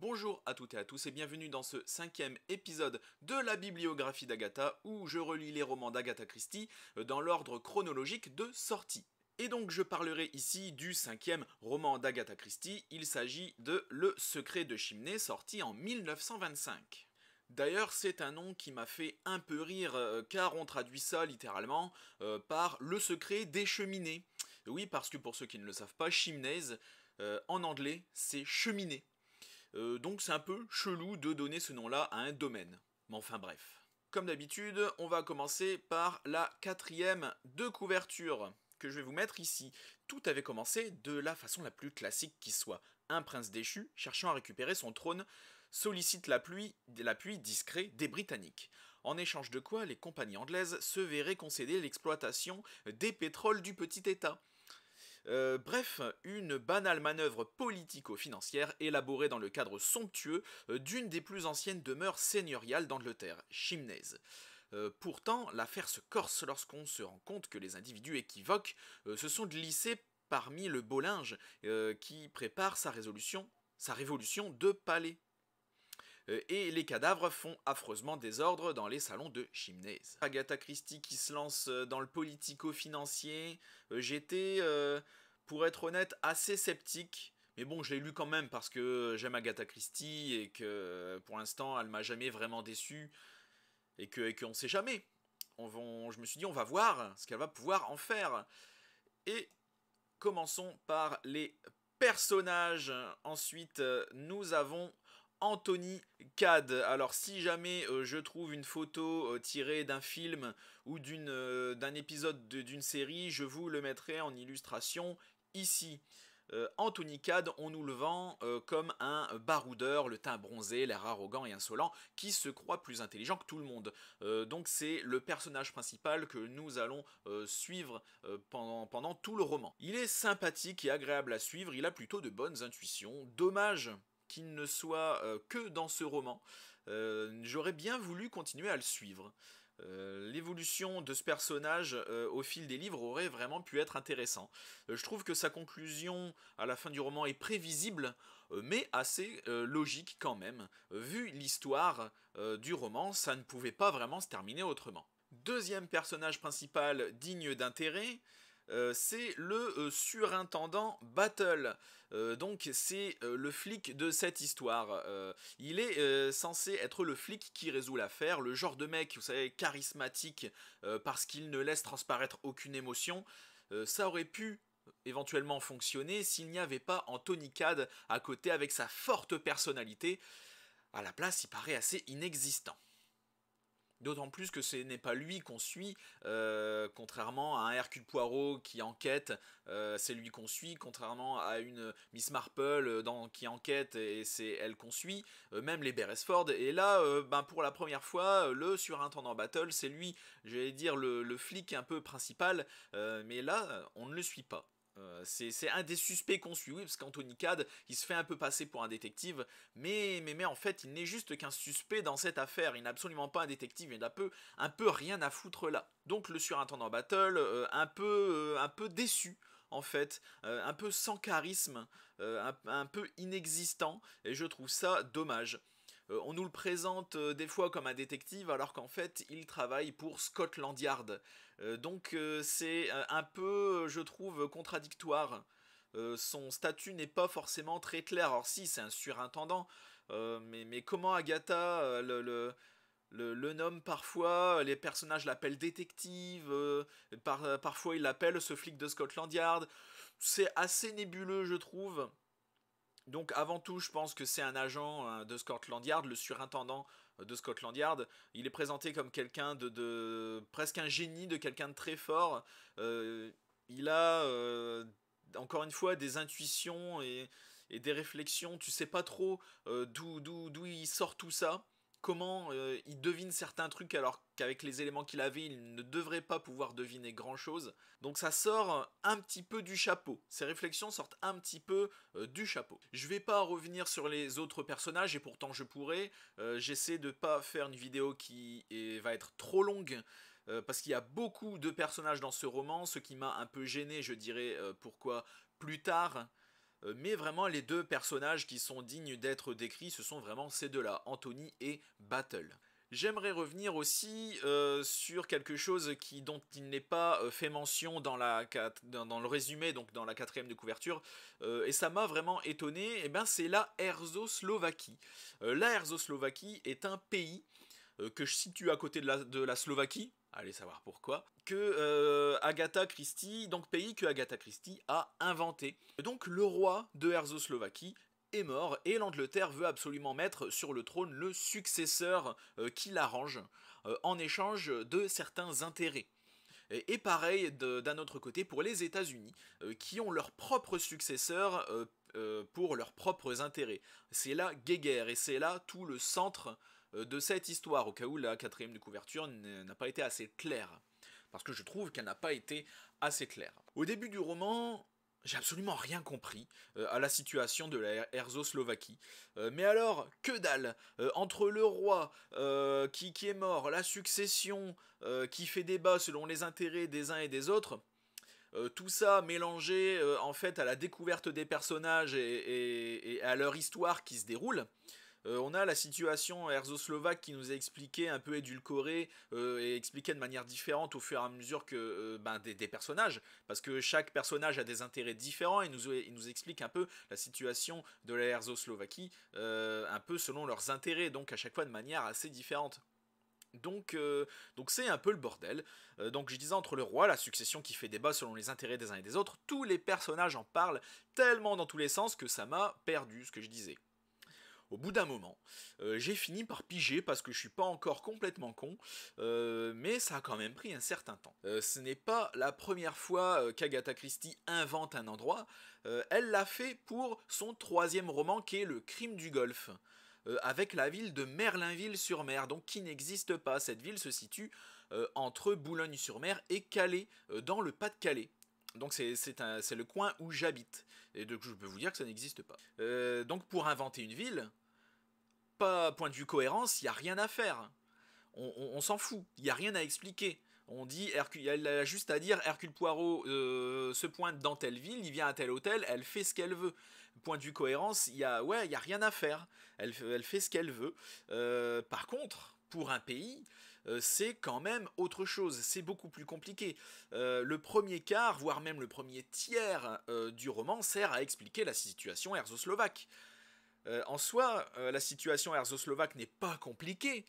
Bonjour à toutes et à tous et bienvenue dans ce cinquième épisode de la bibliographie d'Agatha où je relis les romans d'Agatha Christie euh, dans l'ordre chronologique de sortie. Et donc je parlerai ici du cinquième roman d'Agatha Christie, il s'agit de Le secret de Chimney sorti en 1925. D'ailleurs, c'est un nom qui m'a fait un peu rire, euh, car on traduit ça littéralement euh, par le secret des cheminées. Oui, parce que pour ceux qui ne le savent pas, chimneys, en anglais, c'est cheminée. Euh, donc c'est un peu chelou de donner ce nom-là à un domaine. Mais enfin bref. Comme d'habitude, on va commencer par la quatrième de couverture que je vais vous mettre ici. Tout avait commencé de la façon la plus classique qui soit. Un prince déchu, cherchant à récupérer son trône, sollicite l'appui discret des Britanniques. En échange de quoi, les compagnies anglaises se verraient concéder l'exploitation des pétroles du petit État. Euh, bref, une banale manœuvre politico-financière élaborée dans le cadre somptueux euh, d'une des plus anciennes demeures seigneuriales d'Angleterre, Chimnaise. Euh, pourtant, l'affaire se corse lorsqu'on se rend compte que les individus équivoques se sont glissés parmi le beau linge qui prépare sa résolution, sa révolution de palais et les cadavres font affreusement désordre dans les salons de Chimnaise. Agatha Christie qui se lance dans le politico-financier, j'étais pour être honnête, assez sceptique. Mais bon, je l'ai lu quand même parce que j'aime Agatha Christie et que pour l'instant, elle m'a jamais vraiment déçu et qu'on et que ne sait jamais. On, je me suis dit, on va voir ce qu'elle va pouvoir en faire. Et commençons par les personnages. Ensuite, nous avons Anthony Cad. Alors si jamais euh, je trouve une photo euh, tirée d'un film ou euh, d'un épisode d'une série, je vous le mettrai en illustration ici. Anthony euh, Cade, on nous le vend euh, comme un baroudeur, le teint bronzé, l'air arrogant et insolent, qui se croit plus intelligent que tout le monde. Euh, donc c'est le personnage principal que nous allons suivre pendant tout le roman. Il est sympathique et agréable à suivre, il a plutôt de bonnes intuitions. Dommage qu'il ne soit que dans ce roman. J'aurais bien voulu continuer à le suivre. Euh, l'évolution de ce personnage euh, au fil des livres aurait vraiment pu être intéressant. Euh, je trouve que sa conclusion à la fin du roman est prévisible, mais assez logique quand même. vu l'histoire du roman, ça ne pouvait pas vraiment se terminer autrement. Deuxième personnage principal digne d'intérêt, euh, c'est le euh, surintendant Battle. Euh, donc c'est le flic de cette histoire. il est censé être le flic qui résout l'affaire, le genre de mec, vous savez, charismatique parce qu'il ne laisse transparaître aucune émotion. ça aurait pu éventuellement fonctionner s'il n'y avait pas Anthony Cad à côté avec sa forte personnalité. À la place, il paraît assez inexistant. D'autant plus que ce n'est pas lui qu'on suit, euh, contrairement à un Hercule Poirot qui enquête, euh, c'est lui qu'on suit, contrairement à une Miss Marple euh, qui enquête et c'est elle qu'on suit, même les Beresford. Et là, ben pour la première fois, le surintendant Battle, c'est lui, j'allais dire, le, flic un peu principal, mais là, on ne le suit pas. Euh, c'est un des suspects qu'on suit, oui, parce qu'Anthony Cade, il se fait un peu passer pour un détective, mais, en fait, il n'est juste qu'un suspect dans cette affaire. Il n'est absolument pas un détective, il n'a peu, un peu rien à foutre là. Donc le surintendant Battle, euh, un, peu, euh, un peu déçu en fait, un peu sans charisme, un, peu inexistant, et je trouve ça dommage. Euh, on nous le présente euh, des fois comme un détective alors qu'en fait il travaille pour Scotland Yard. Euh, donc c'est un peu, je trouve, contradictoire. son statut n'est pas forcément très clair. Or si, c'est un surintendant, mais, comment Agatha le, nomme parfois, les personnages l'appellent détective, parfois il l'appelle ce flic de Scotland Yard. C'est assez nébuleux, je trouve. Donc avant tout, je pense que c'est un agent euh, de Scotland Yard, le surintendant euh, de Scotland Yard. Il est présenté comme quelqu'un de, presque un génie, de quelqu'un de très fort. Euh, il a encore une fois des intuitions et, des réflexions. Tu sais pas trop d'où d'où il sort tout ça comment euh, il devine certains trucs alors qu'avec les éléments qu'il avait, il ne devrait pas pouvoir deviner grand-chose. Donc ça sort un petit peu du chapeau. Ces réflexions sortent un petit peu euh, du chapeau. Je vais pas revenir sur les autres personnages et pourtant je pourrais. Euh, j'essaie de ne pas faire une vidéo qui va être trop longue. Parce qu'il y a beaucoup de personnages dans ce roman, ce qui m'a un peu gêné, je dirais pourquoi plus tard, euh, mais vraiment les deux personnages qui sont dignes d'être décrits, ce sont vraiment ces deux-là, Anthony et Battle. J'aimerais revenir aussi euh, sur quelque chose qui, dont il n'est pas euh, fait mention dans, la, dans, dans, le résumé, donc dans la quatrième de couverture, et ça m'a vraiment étonné, et eh ben c'est la Herzoslovaquie. la Herzoslovaquie est un pays que je situe à côté de la Slovaquie, allez savoir pourquoi, que euh, Agatha Christie, donc pays que Agatha Christie a inventé. Donc le roi de Herzoslovaquie est mort et l'Angleterre veut absolument mettre sur le trône le successeur euh, qui l'arrange euh, en échange de certains intérêts. Et, pareil d'un autre côté pour les États-Unis, qui ont leur propre successeur pour leurs propres intérêts. C'est là guéguerre et c'est là tout le centre euh, de cette histoire, au cas où la quatrième de couverture n'a pas été assez claire. Parce que je trouve qu'elle n'a pas été assez claire. Au début du roman, j'ai absolument rien compris euh, à la situation de la Herzoslovaquie. Euh, mais alors, que dalle Entre le roi qui, est mort, la succession qui fait débat selon les intérêts des uns et des autres, tout ça mélangé en fait à la découverte des personnages et à leur histoire qui se déroule, euh, on a la situation herzoslovaque qui nous a expliqué un peu édulcorée euh, et expliquée de manière différente au fur et à mesure que euh, ben, des, personnages, parce que chaque personnage a des intérêts différents et nous, il nous explique un peu la situation de la Herzoslovaquie, un peu selon leurs intérêts, donc à chaque fois de manière assez différente. Donc, donc c'est un peu le bordel. donc je disais entre le roi, la succession qui fait débat selon les intérêts des uns et des autres, tous les personnages en parlent tellement dans tous les sens que ça m'a perdu ce que je disais au bout d'un moment, euh, j'ai fini par piger parce que je suis pas encore complètement con, euh, mais ça a quand même pris un certain temps. Euh, ce n'est pas la première fois qu'Agatha Christie invente un endroit, elle l'a fait pour son troisième roman qui est Le crime du golfe. avec la ville de Merlinville-sur-Mer, donc qui n'existe pas. Cette ville se situe entre Boulogne-sur-Mer et Calais, dans le Pas-de-Calais. Donc c'est le coin où j'habite. Et donc je peux vous dire que ça n'existe pas. donc pour inventer une ville, point de vue cohérence, il n'y a rien à faire. On, s'en fout, il n'y a rien à expliquer. On dit, elle a juste à dire, Hercule Poirot euh, se pointe dans telle ville, il vient à tel hôtel, elle fait ce qu'elle veut. Point de vue cohérence, il y a, ouais, il y a rien à faire. Elle, fait ce qu'elle veut. Euh, par contre, pour un pays, euh, c'est quand même autre chose. C'est beaucoup plus compliqué. le premier quart, voire même le premier tiers du roman, sert à expliquer la situation erzoslovaque. Euh, en soi, euh, la situation erzoslovaque n'est pas compliquée,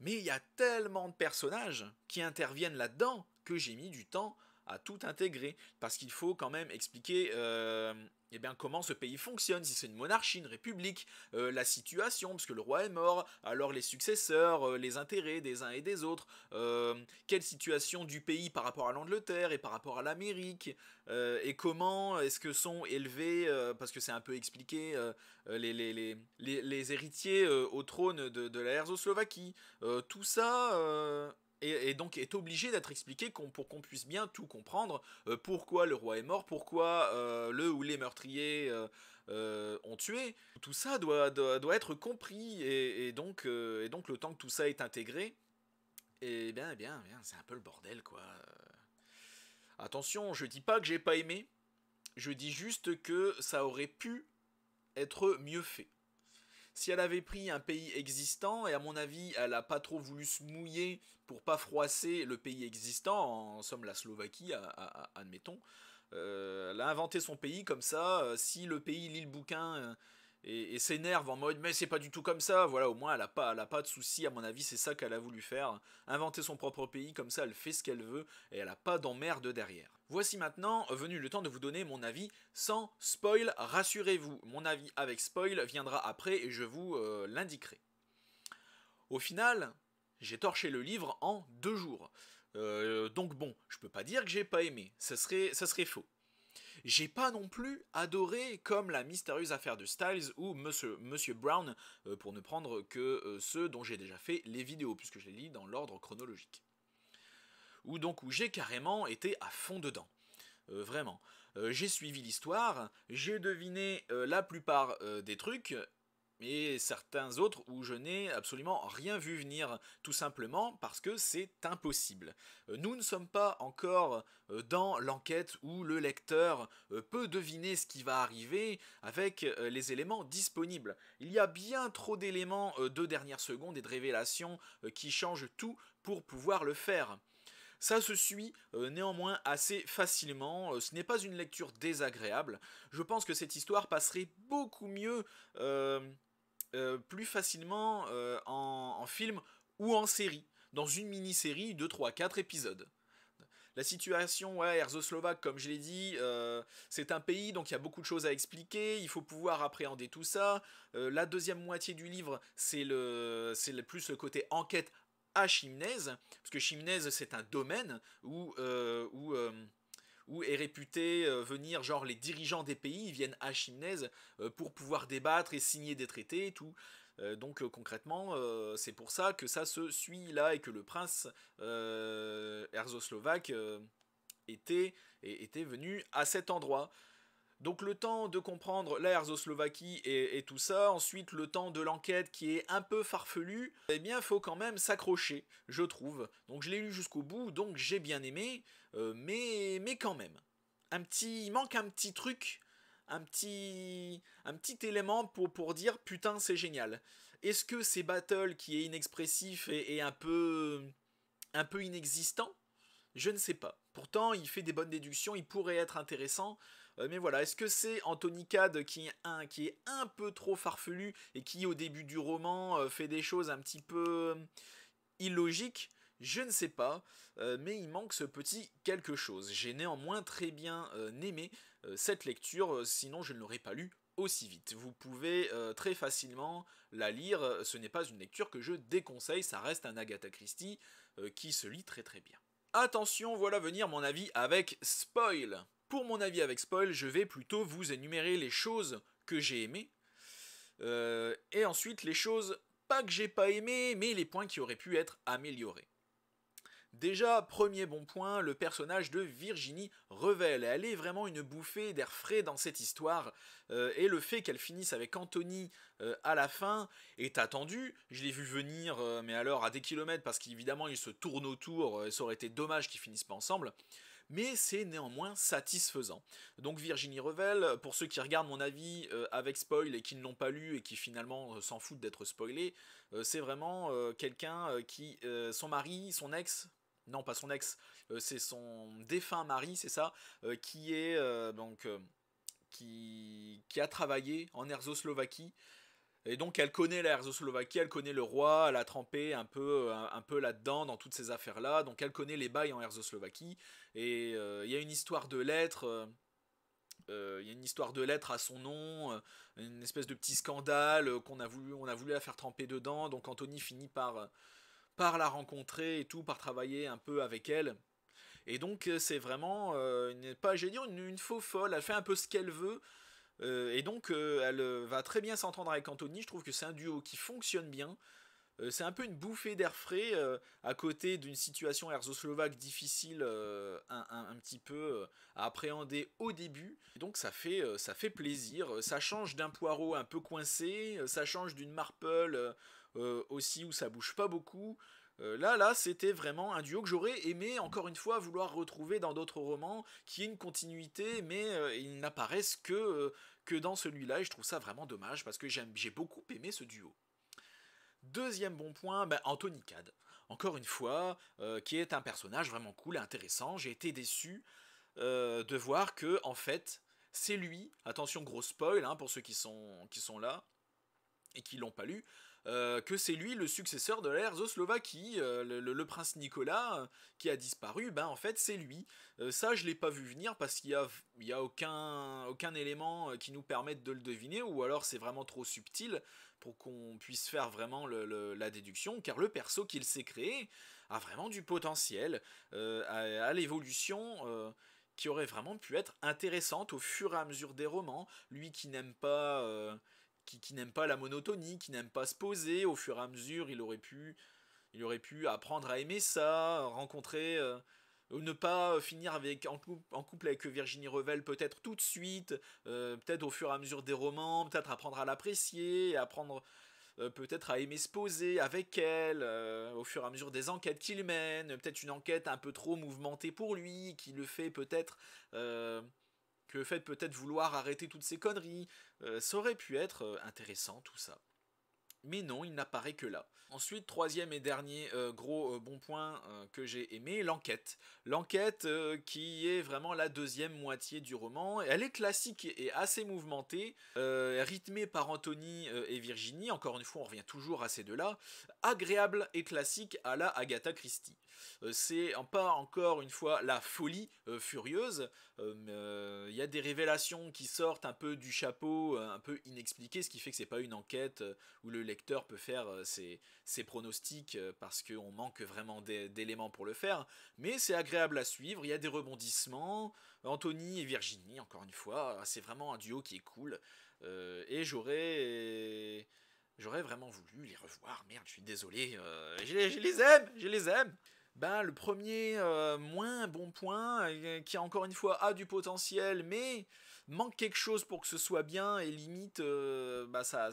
mais il y a tellement de personnages qui interviennent là-dedans que j'ai mis du temps à tout intégrer, parce qu'il faut quand même expliquer euh, eh bien, comment ce pays fonctionne, si c'est une monarchie, une république, euh, la situation, parce que le roi est mort, alors les successeurs, euh, les intérêts des uns et des autres, euh, quelle situation du pays par rapport à l'Angleterre et par rapport à l'Amérique, et comment est-ce que sont élevés, parce que c'est un peu expliqué, les, les, les, les, héritiers au trône de, de la Herzoslovaquie, tout ça et, donc est obligé d'être expliqué pour qu'on puisse bien tout comprendre euh, pourquoi le roi est mort, pourquoi euh, le ou les meurtriers euh, ont tué. Tout ça doit, doit, être compris et, donc, et donc le temps que tout ça est intégré, et eh bien, eh bien, eh bien, c'est un peu le bordel quoi. Attention, je dis pas que j'ai pas aimé, je dis juste que ça aurait pu être mieux fait. Si elle avait pris un pays existant, et à mon avis, elle n'a pas trop voulu se mouiller pour pas froisser le pays existant, en somme la Slovaquie, admettons, euh, elle a inventé son pays comme ça. Euh, si le pays lit le bouquin euh, et, s'énerve en mode mais c'est pas du tout comme ça, voilà au moins elle a pas, elle a pas de soucis, à mon avis c'est ça qu'elle a voulu faire, inventer son propre pays, comme ça elle fait ce qu'elle veut et elle a pas d'emmerde derrière. Voici maintenant venu le temps de vous donner mon avis sans spoil, rassurez-vous, mon avis avec spoil viendra après et je vous euh, l'indiquerai. Au final, j'ai torché le livre en deux jours. Euh, donc bon, je peux pas dire que j'ai pas aimé, ça serait, ça serait faux. J'ai pas non plus adoré comme la mystérieuse affaire de Styles ou Monsieur, Brown, euh, pour ne prendre que euh, ceux dont j'ai déjà fait les vidéos, puisque je les lis dans l'ordre chronologique. Ou donc où j'ai carrément été à fond dedans. Euh, vraiment. j'ai suivi l'histoire, j'ai deviné la plupart des trucs, mais certains autres où je n'ai absolument rien vu venir, tout simplement parce que c'est impossible. Euh, nous ne sommes pas encore euh, dans l'enquête où le lecteur euh, peut deviner ce qui va arriver avec les éléments disponibles. Il y a bien trop d'éléments de dernière seconde et de révélations qui changent tout pour pouvoir le faire. Ça se suit néanmoins assez facilement, ce n'est pas une lecture désagréable. Je pense que cette histoire passerait beaucoup mieux facilement euh, en, film ou en série, dans une mini-série de 3 4 épisodes. La situation, ouais, Slovaque comme je l'ai dit, euh, c'est un pays, donc il y a beaucoup de choses à expliquer, il faut pouvoir appréhender tout ça. Euh, la deuxième moitié du livre, c'est le, c'est le plus le côté enquête à Chimnez, parce que Chimnaise, c'est un domaine où... où où est réputé venir genre les dirigeants des pays, ils viennent à Chimnez pour pouvoir débattre et signer des traités et tout. Euh, donc euh, concrètement, euh, c'est pour ça que ça se suit là et que le prince herzoslovaque était, était venu à cet endroit. Donc le temps de comprendre la Herzoslovaquie et, tout ça, ensuite le temps de l'enquête qui est un peu farfelu. eh bien faut quand même s'accrocher, je trouve. Donc je l'ai lu jusqu'au bout, donc j'ai bien aimé, mais, quand même. Un petit, il manque un petit truc un petit, un petit élément pour, dire putain c'est génial. Est-ce que c'est Battle qui est inexpressif et, un, peu, un peu inexistant Je ne sais pas. Pourtant, il fait des bonnes déductions, il pourrait être intéressant. Euh, mais voilà, est-ce que c'est Anthony Cad qui est, un, qui est un peu trop farfelu et qui, au début du roman, euh, fait des choses un petit peu euh, illogiques je ne sais pas, euh, mais il manque ce petit quelque chose. J'ai néanmoins très bien euh, aimé euh, cette lecture, sinon je ne l'aurais pas lue aussi vite. Vous pouvez très facilement la lire, ce n'est pas une lecture que je déconseille, ça reste un Agatha Christie qui se lit très très bien. Attention, voilà venir mon avis avec spoil. Pour mon avis avec spoil, je vais plutôt vous énumérer les choses que j'ai aimées, et ensuite les choses pas que j'ai pas aimées, mais les points qui auraient pu être améliorés. Déjà, premier bon point, le personnage de Virginie Revel. Elle est vraiment une bouffée d'air frais dans cette histoire, euh, et le fait qu'elle finisse avec Anthony euh, à la fin est attendu. Je l'ai vu venir, euh, mais alors à des kilomètres, parce qu'évidemment ils se tournent autour, et ça aurait été dommage qu'ils finissent pas ensemble mais c'est néanmoins satisfaisant. Donc Virginie Revel, pour ceux qui regardent mon avis avec spoil et qui ne l'ont pas lu et qui finalement s'en foutent d'être spoilés, c'est vraiment quelqu'un qui, son mari, son ex, non pas son ex, euh, c'est son défunt mari, c'est ça, euh, qui est euh, donc qui, qui, a travaillé en Erzoslovaquie. Et donc elle connaît la Herzoslovaquie, elle connaît le roi, elle a trempé un peu, un, peu là-dedans dans toutes ces affaires-là, donc elle connaît les bails en Herzoslovaquie. Et il y a une histoire de lettres. Il y a une histoire de lettres à son nom, une espèce de petit scandale qu'on a voulu, on a voulu la faire tremper dedans. Donc Anthony finit par par la rencontrer et tout, par travailler un peu avec elle. Et donc euh, c'est vraiment, euh, pas, génial une, faux folle, elle fait un peu ce qu'elle veut. Euh, et donc euh, elle va très bien s'entendre avec Anthony, je trouve que c'est un duo qui fonctionne bien. c'est un peu une bouffée d'air frais à côté d'une situation herzoslovaque difficile un, un, petit peu à appréhender au début. donc ça fait, ça fait plaisir, ça change d'un poireau un peu coincé, ça change d'une marple euh, aussi où ça bouge pas beaucoup. Euh, là, là, c'était vraiment un duo que j'aurais aimé, encore une fois, vouloir retrouver dans d'autres romans, qui est une continuité, mais il euh, ils n'apparaissent que, que dans celui-là, et je trouve ça vraiment dommage, parce que j'ai beaucoup aimé ce duo. Deuxième bon point, bah, Anthony Cad, encore une fois, qui est un personnage vraiment cool et intéressant. J'ai été déçu de voir que, en fait, c'est lui, attention gros spoil hein, pour ceux qui sont, qui sont là et qui l'ont pas lu, euh, que c'est lui le successeur de la Zoslovaquie, euh, le, prince Nicolas euh, qui a disparu, ben en fait c'est lui. ça je l'ai pas vu venir parce qu'il y a, y a aucun, aucun élément qui nous permette de le deviner, ou alors c'est vraiment trop subtil pour qu'on puisse faire vraiment la déduction, car le perso qu'il s'est créé a vraiment du potentiel, à, l'évolution qui aurait vraiment pu être intéressante au fur et à mesure des romans. Lui qui n'aime pas qui, n'aime pas la monotonie, qui n'aime pas se poser. Au fur et à mesure, il aurait pu, il aurait pu apprendre à aimer ça, rencontrer, ou euh, ne pas finir avec, en, couple avec Virginie Revel peut-être tout de suite, euh, peut-être au fur et à mesure des romans, peut-être apprendre à l'apprécier, apprendre euh, peut-être à aimer se poser avec elle, au fur et à mesure des enquêtes qu'il mène, peut-être une enquête un peu trop mouvementée pour lui, qui le fait peut-être que fait peut-être vouloir arrêter toutes ces conneries, euh, ça aurait pu être euh, intéressant tout ça mais non, il n'apparaît que là. Ensuite, troisième et dernier euh, gros euh, bon point euh, que j'ai aimé, l'enquête. L'enquête qui est vraiment la deuxième moitié du roman. Elle est classique et assez mouvementée, rythmée par Anthony et Virginie. Encore une fois, on revient toujours à ces deux-là. Agréable et classique à la Agatha Christie. C'est pas encore une fois la folie furieuse. Il y a des révélations qui sortent un peu du chapeau, un peu inexpliquées, ce qui fait que c'est pas une enquête où le lecteur peut faire euh, ses, pronostics euh, parce qu'on manque vraiment d'éléments pour le faire, mais c'est agréable à suivre, il y a des rebondissements, Anthony et Virginie, encore une fois, ah, c'est vraiment un duo qui est cool, euh, et j'aurais... J'aurais vraiment voulu les revoir, merde, je suis désolé, je, les aime, je les aime ben, le premier moins bon point, qui encore une fois a du potentiel, mais manque quelque chose pour que ce soit bien et limite euh, bah, ça,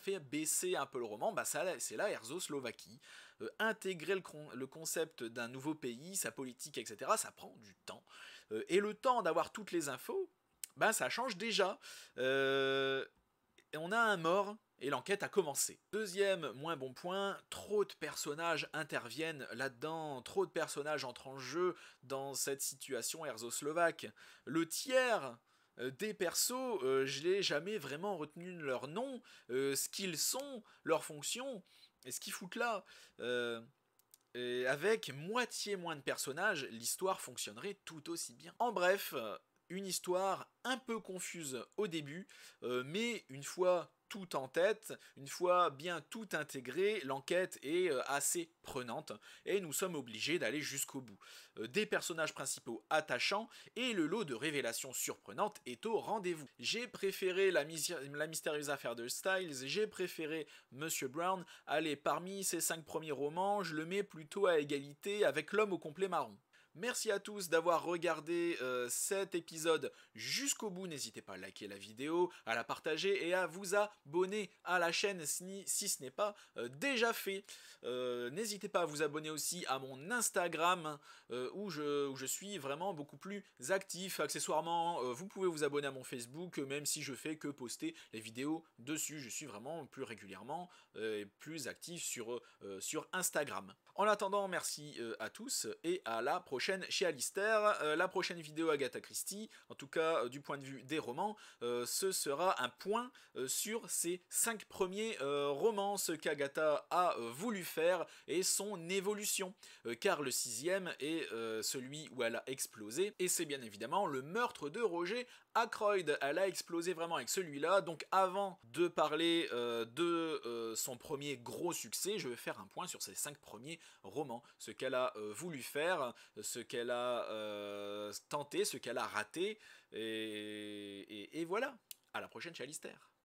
fait baisser un peu le roman, bah c'est là Herzoslovaquie. Euh, intégrer le, concept d'un nouveau pays, sa politique, etc., ça prend du temps. Euh, et le temps d'avoir toutes les infos, bah ça change déjà. on a un mort et l'enquête a commencé. Deuxième moins bon point, trop de personnages interviennent là-dedans, trop de personnages entrent en jeu dans cette situation erzo-slovaque. Le tiers euh, des persos, euh, je n'ai jamais vraiment retenu leur nom, euh, ce qu'ils sont, leurs fonctions, et ce qu'ils foutent là. et avec moitié moins de personnages, l'histoire fonctionnerait tout aussi bien. En bref, une histoire un peu confuse au début, euh, mais une fois tout en tête, une fois bien tout intégré, l'enquête est euh, assez prenante et nous sommes obligés d'aller jusqu'au bout. Euh, des personnages principaux attachants et le lot de révélations surprenantes est au rendez-vous. J'ai préféré la, mystérieuse affaire de Styles, j'ai préféré Monsieur Brown. Allez, parmi ces cinq premiers romans, je le mets plutôt à égalité avec L'homme au complet marron. Merci à tous d'avoir regardé euh, cet épisode jusqu'au bout. N'hésitez pas à liker la vidéo, à la partager et à vous abonner à la chaîne si, ce n'est pas euh, déjà fait. Euh, n'hésitez pas à vous abonner aussi à mon Instagram où je, suis vraiment beaucoup plus actif. Accessoirement, vous pouvez vous abonner à mon Facebook même si je fais que poster les vidéos dessus. Je suis vraiment plus régulièrement et plus actif sur Instagram. En attendant, merci euh, à tous et à la prochaine chez Alistair. Euh, la prochaine vidéo Agatha Christie, en tout cas euh, du point de vue des romans, ce sera un point sur ces cinq premiers romans, ce qu'Agatha a voulu faire et son évolution. car le sixième est celui où elle a explosé et c'est bien évidemment le meurtre de Roger Ackroyd, elle a explosé vraiment avec celui-là. Donc avant de parler euh, de euh, son premier gros succès, je vais faire un point sur ses cinq premiers romans. Ce qu'elle a euh, voulu faire, ce qu'elle a tenté, ce qu'elle a raté. Et, et voilà. À la prochaine chez Alistair.